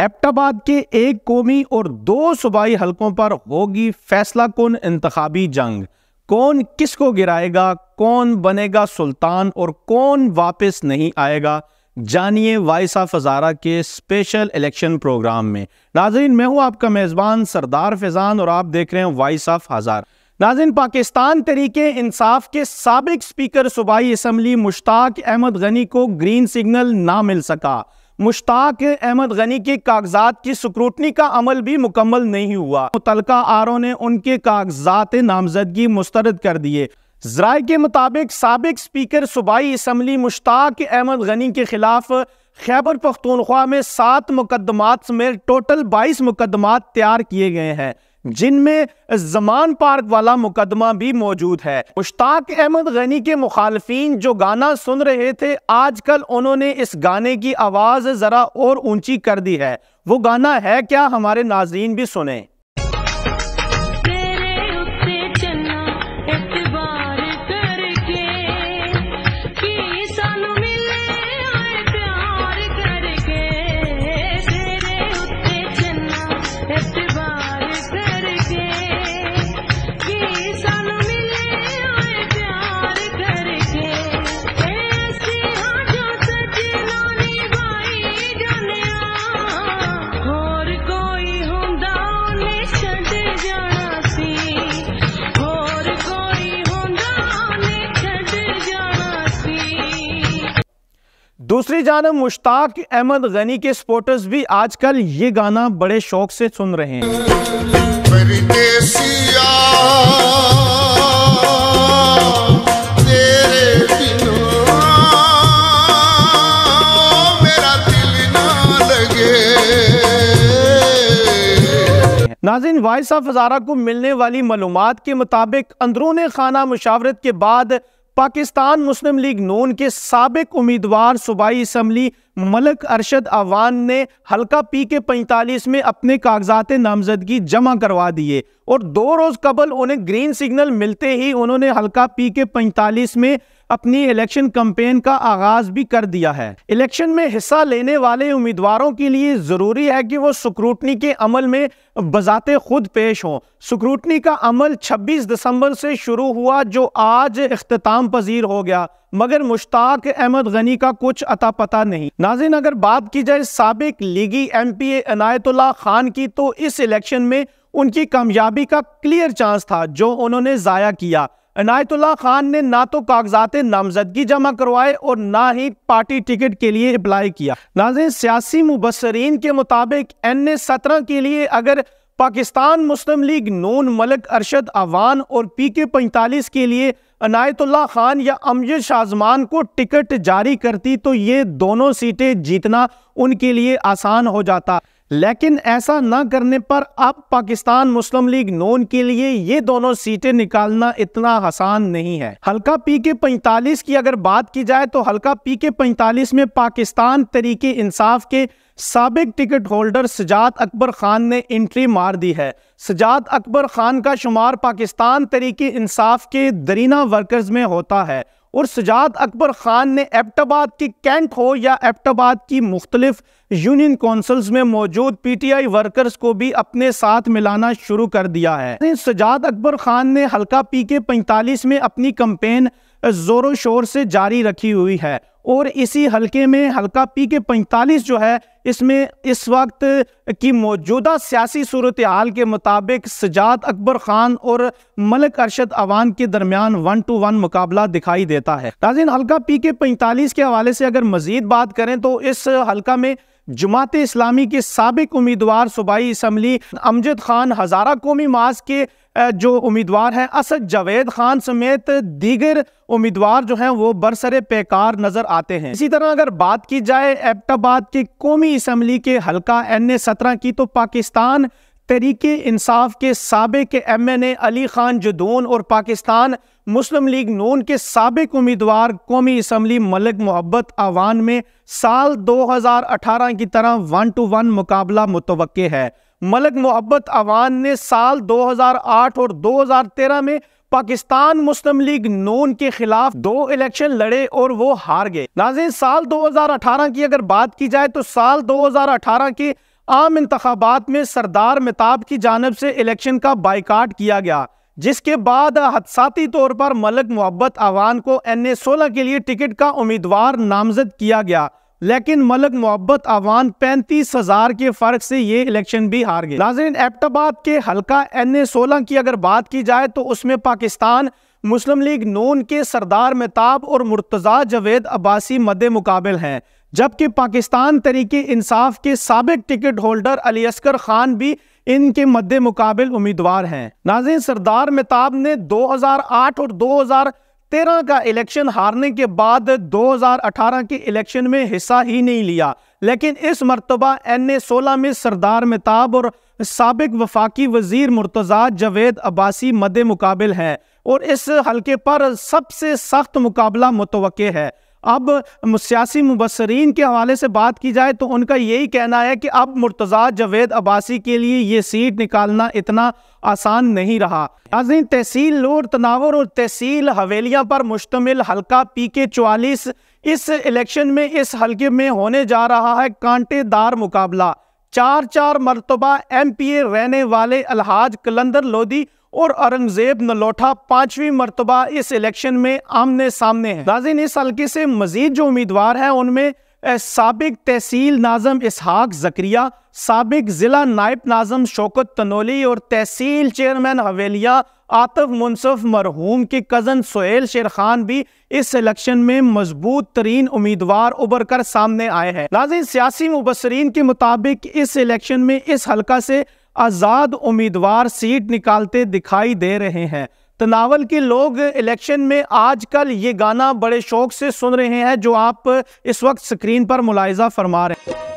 एबटाबाद के एक कौमी और दो सूबाई हलकों पर होगी फैसला कन इंतबी जंग कौन किसको गिराएगा कौन बनेगा सुल्तान और कौन वापस नहीं आएगा जानिए वाइसा फजारा के स्पेशल इलेक्शन प्रोग्राम में नाजरीन मैं हूं आपका मेज़बान सरदार फैजान और आप देख रहे हैं वाइस ऑफ हज़ार नाजिन पाकिस्तान तरीके इंसाफ के सबक स्पीकर सूबाई इसम्बली मुश्ताक अहमद गनी को ग्रीन सिग्नल ना मिल सका मुश्ताक अहमद गनी के कागजात की स्क्रूटनी का अमल भी मुकम्मल नहीं हुआ मुतलका आरों ने उनके कागजात नामजदगी मुस्तरद कर दिए जराये के मुताबिक सबक स्पीकर सूबाई इसम्बली मुश्ताक अहमद गनी के खिलाफ खैबर पख्तूनख्वा में सात मुकदमात समेत टोटल बाईस मुकदमात तैयार किए गए हैं जिनमें जमान पार्क वाला मुकदमा भी मौजूद है मुश्ताक अहमद गनी के मुखालफी जो गाना सुन रहे थे आजकल उन्होंने इस गाने की आवाज़ ज़रा और ऊंची कर दी है वो गाना है क्या हमारे नाजरीन भी सुने दूसरी जानब मुश्ताक अहमद गनी के सपोर्टर्स भी आजकल ये गाना बड़े शौक से सुन रहे हैं नाजिन वाइस ऑफ हज़ारा को मिलने वाली मालूम के मुताबिक अंदरून खाना मुशावरत के बाद पाकिस्तान मुस्लिम लीग नून के सबक उम्मीदवार सूबाई इसम्बली मलक अरशद अवान ने हल्का पी के पैंतालीस में अपने कागजात नामजदगी जमा करवा दिए और दो रोज़ कबल उन्हें ग्रीन सिग्नल मिलते ही उन्होंने हल्का पी के पैंतालीस में अपनी इलेक्शन कंपेन का आगाज भी कर दिया है इलेक्शन में हिस्सा लेने वाले उम्मीदवारों के लिए ज़रूरी है कि वो स्क्रूटनी के अमल में बजाते खुद पेश हों स्क्रूटनी का अमल 26 दिसंबर से शुरू हुआ जो आज अख्ताम पजीर हो गया मगर मुश्ताक अहमद गनी का कुछ अता पता नहीं नाजिन अगर बात की जाए सबक लीगी एम पी एनायतुल्ला खान की तो इस इलेक्शन में उनकी कामयाबी का क्लियर चांस था जो उन्होंने ज़ाया किया अनायतुल्ला खान ने ना तो कागजात नामजदगी जमा करवाए और ना ही पार्टी टिकट के लिए अप्लाई किया नाजिन सियासी मुबसरीन के मुताबिक एन ए सत्रह के लिए अगर पाकिस्तान मुस्लिम लीग नून मलिक अरशद अवान और पी के पैंतालीस के लिए अनायतुल्ला खान या अमजद शाजमान को टिकट जारी करती तो ये दोनों सीटें जीतना उनके लिए आसान हो जाता लेकिन ऐसा ना करने पर अब पाकिस्तान मुस्लिम लीग नोन के लिए ये दोनों सीटें निकालना इतना आसान नहीं है हल्का पी के पैंतालीस की अगर बात की जाए तो हल्का पी के पैंतालीस में पाकिस्तान तरीके इंसाफ के सबक टिकट होल्डर सजाद अकबर खान ने एंट्री मार दी है सजाद अकबर खान का शुमार पाकिस्तान तरीके इंसाफ के दरीना वर्कर्स में होता है और सजाद अकबर ख़ान ने एबटाबाद की कैंट हो या एबटाबाद की मुख्तलिफ यूनियन कौंसल्स में मौजूद पी टी आई वर्कर्स को भी अपने साथ मिलाना शुरू कर दिया है सजाद अकबर ख़ान ने हल्का पी के पैंतालीस में अपनी कंपेन जोरों शोर से जारी रखी हुई है और इसी हलके में हलका पी के पैंतालीस जो है इसमें इस वक्त की मौजूदा सियासी सूरत हाल के मुताबिक सजाद अकबर खान और मलक अरशद अवान के दरमियान वन टू वन मुकाबला दिखाई देता है नाजिन हल्का पी के पैंतालीस के हवाले से अगर मजीद बात करें तो इस हल्का में जमात इस्लामी के सबक उम्मीदवार सूबाई इसम्बली अमजद खान हज़ारा कौमी मास के जो उम्मीदवार हैं असद जावेद खान समेत दीगर उम्मीदवार जो हैं वो बरसर पेकार नज़र आते हैं इसी तरह अगर बात की जाए एबटाबाद के कौमी असम्बली के हल्का एन ए सत्रह की तो पाकिस्तान तहरीक इंसाफ के सबक M N A Ali Khan Jadoon और पाकिस्तान मुस्लिम लीग नून के सबक उम्मीदवार कौमी इसम्बली मलिक मोहब्बत आवान में साल 2018 की तरह वन टू वन मुकाबला मुतव है मलिक मोहब्बत आवान ने साल 2008 और 2013 में पाकिस्तान मुस्लिम लीग नून के खिलाफ दो इलेक्शन लड़े और वो हार गए नाजिन साल 2018 की अगर बात की जाए तो साल 2018 के आम इंतबात में सरदार मेहताब की जानब से इलेक्शन का बाइकाट किया गया जिसके बाद हदसाती तौर पर मलक मोहब्बत अवान को एन ए सोलह के लिए टिकट का उम्मीदवार नामजद किया गया लेकिन मलक मोहब्बत अवान पैंतीस हजार के फर्क से ये इलेक्शन भी हार गए नाजरीन एबटाबाद के हल्का एन ए सोलह की अगर बात की जाए तो उसमें पाकिस्तान मुस्लिम लीग नून के सरदार मेहताब और मुर्तज़ा जवेद अब्बासी मद्दे मुकाबल हैं जबकि पाकिस्तान तरीके इंसाफ के सबक टिकट होल्डर अली असकर खान भी इनके मद्द मुकाबल उम्मीदवार हैं नाजिन सरदार मेहताब ने 2008 और 2013 का इलेक्शन हारने के बाद 2018 के इलेक्शन में हिस्सा ही नहीं लिया लेकिन इस मरतबा एन ए सोलह में सरदार मेहताब और सबक वफाकी वजीर मुर्तज़ा जवेद अब्बासी मद्दे मुकाबल हैं और इस हल्के पर सबसे सख्त मुकाबला मुतव है अब सियासी मुबसरीन के हवाले से बात की जाए तो उनका यही कहना है कि अब मुर्तज़ा जवेद अब्बासी के लिए ये सीट निकालना इतना आसान नहीं रहा नाजीन तहसील लोर तनावर और तहसील हवेलियाँ पर मुश्तमिल हल्का पी के चवालीस इस इलेक्शन में इस हल्के में होने जा रहा है कांटेदार मुकाबला चार चार मरतबा एम पी ए रहने वाले अलहाज कलंदर लोधी और औरंगजेब नलोठा पांचवी मरतबा इस इलेक्शन में आमने सामने हैं नाजिन इस हल्के से मजीद जो उम्मीदवार हैं उनमें सबक तहसील नाजम इसहाक जक्रिया सबक ज़िला नायब नाजम शौकत तनोली और तहसील चेयरमैन हवेलिया आतफ मुनसफ मरहूम के कज़न सोहेल शेर खान भी इस इलेक्शन में मजबूत तरीन उम्मीदवार उभर कर सामने आए हैं नाजिन सियासी मुबसरीन के मुताबिक इस इलेक्शन में इस हलका से आज़ाद उम्मीदवार सीट निकालते दिखाई दे रहे हैं तनावल के लोग इलेक्शन में आजकल ये गाना बड़े शौक से सुन रहे हैं जो आप इस वक्त स्क्रीन पर मुलायजा फरमा रहे हैं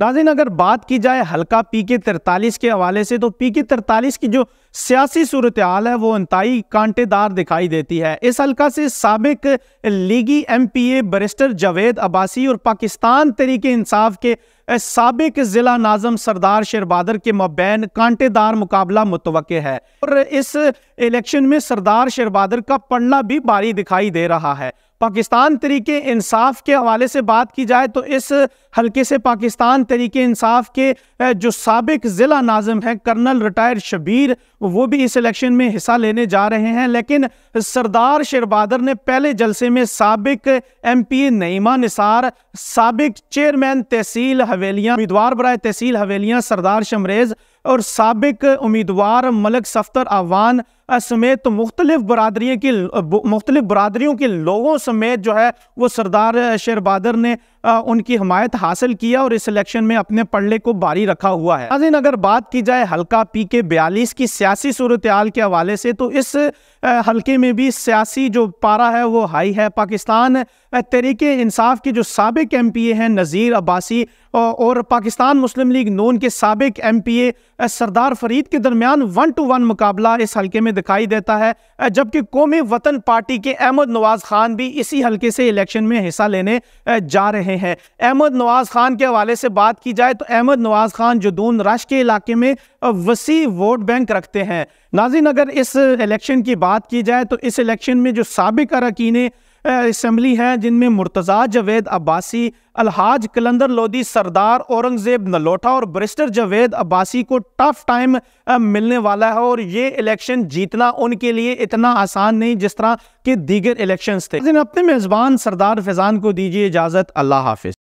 नाजिन अगर बात की जाए हल्का पी के तिरतालीस के हवाले से तो पी के तिरतालीस की जो सियासी सूरत हाल है वो इंतई कांटेदार दिखाई देती है इस हल्का से सबक लीगी M P A barrister Javed Abbasi और पाकिस्तान तरीके इंसाफ के सबक ज़िला नाजम सरदार शेरबादर के मबैन कांटेदार मुकाबला मुतव है और इस इलेक्शन में सरदार शेरबादर का पढ़ना भी भारी दिखाई दे रहा है पाकिस्तान तरीके इंसाफ के हवाले से बात की जाए तो इस हल्के से पाकिस्तान तरीके इंसाफ के जो सबक ज़िला नाजम है कर्नल रिटायर शबीर वो भी इस इलेक्शन में हिस्सा लेने जा रहे हैं लेकिन सरदार शेरबादर ने पहले जलसे में सबक एम पी नईमा निसार सबक चेयरमैन तहसील हवेलियाँ उम्मीदवार बरए तहसील हवेलियाँ सरदार शमरेज़ और सबक उम्मीदवार मलक सफ्तर आवान समेत मुख्तलिफ बरदरी की मुख्तलिफ बरदरीों के लोगों समेत जो है वो सरदार शेर बहादुर ने उनकी हमायत हासिल किया और इस इलेक्शन में अपने पढ़ले को भारी रखा हुआ है अगर बात की जाए हल्का पी के बयालीस की सियासी सूरत के हवाले से तो इस हलके में भी सियासी जो पारा है वो हाई है पाकिस्तान तरीके इंसाफ के जो सबक एम पी ए हैं नज़ीर अब्बासी और पाकिस्तान मुस्लिम लीग नून के सबक M P A Sardar Fareed के दरमियान वन टू वन मुकाबला इस हलके में दिखाई देता है जबकि कौमी वतन पार्टी के अहमद नवाज़ खान भी इसी हलके से इलेक्शन में हिस्सा लेने जा रहे हैं अहमद नवाज़ खान के हवाले से बात की जाए तो अहमद नवाज़ खान जदून राष्ट्र के इलाके में वसी वोट बैंक रखते हैं नाजिन अगर इस इलेक्शन की बात की जाए तो इस इलेक्शन में जो सबक अरकान इसम्बली हैं जिनमें मुर्तज़ा जवेद अब्बासी अलहाज कलंदर लोधी सरदार औरंगज़ेब नलोठा और ब्रिस्टर जवेद अब्बासी को टफ टाइम मिलने वाला है और ये इलेक्शन जीतना उनके लिए इतना आसान नहीं जिस तरह के दीगर इलेक्शंस थे अपने मेज़बान सरदार फैज़ान को दीजिए इजाज़त अल्लाह हाफिज़